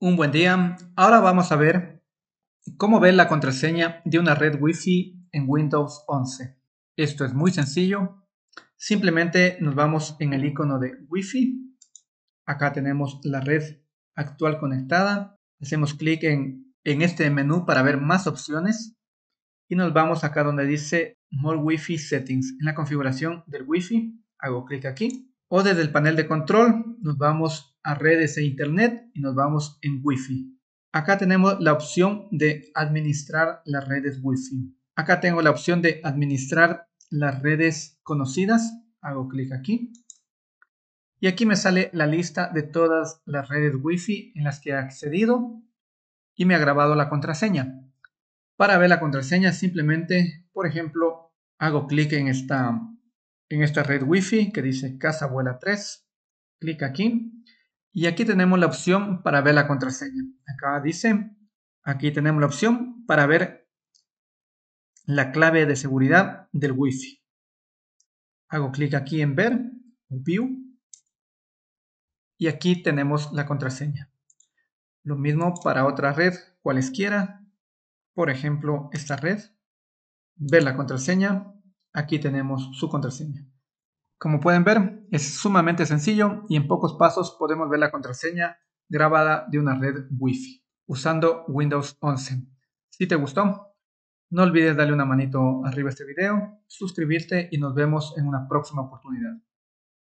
Un buen día. Ahora vamos a ver cómo ver la contraseña de una red Wi-Fi en Windows 11. Esto es muy sencillo. Simplemente nos vamos en el icono de Wi-Fi. Acá tenemos la red actual conectada. Hacemos clic en, este menú para ver más opciones. Y nos vamos acá donde dice More Wi-Fi Settings. En la configuración del Wi-Fi hago clic aquí o desde el panel de control nos vamos a redes e internet y nos vamos en Wi-Fi. Acá tenemos la opción de administrar las redes Wi-Fi. Acá tengo la opción de administrar las redes conocidas. Hago clic aquí. Y aquí me sale la lista de todas las redes Wi-Fi en las que he accedido y me ha grabado la contraseña. Para ver la contraseña simplemente, por ejemplo, hago clic en esta en esta red Wi-Fi que dice Casa Abuela 3. Clic aquí y aquí tenemos la opción para ver la contraseña. Acá dice, aquí tenemos la opción para ver la clave de seguridad del Wi-Fi. Hago clic aquí en ver, view, y aquí tenemos la contraseña. Lo mismo para otra red, cualesquiera, por ejemplo esta red, ver la contraseña, Aquí tenemos su contraseña. Como pueden ver, es sumamente sencillo y en pocos pasos podemos ver la contraseña grabada de una red Wi-Fi usando Windows 11. Si te gustó, no olvides darle una manito arriba a este video, suscribirte y nos vemos en una próxima oportunidad.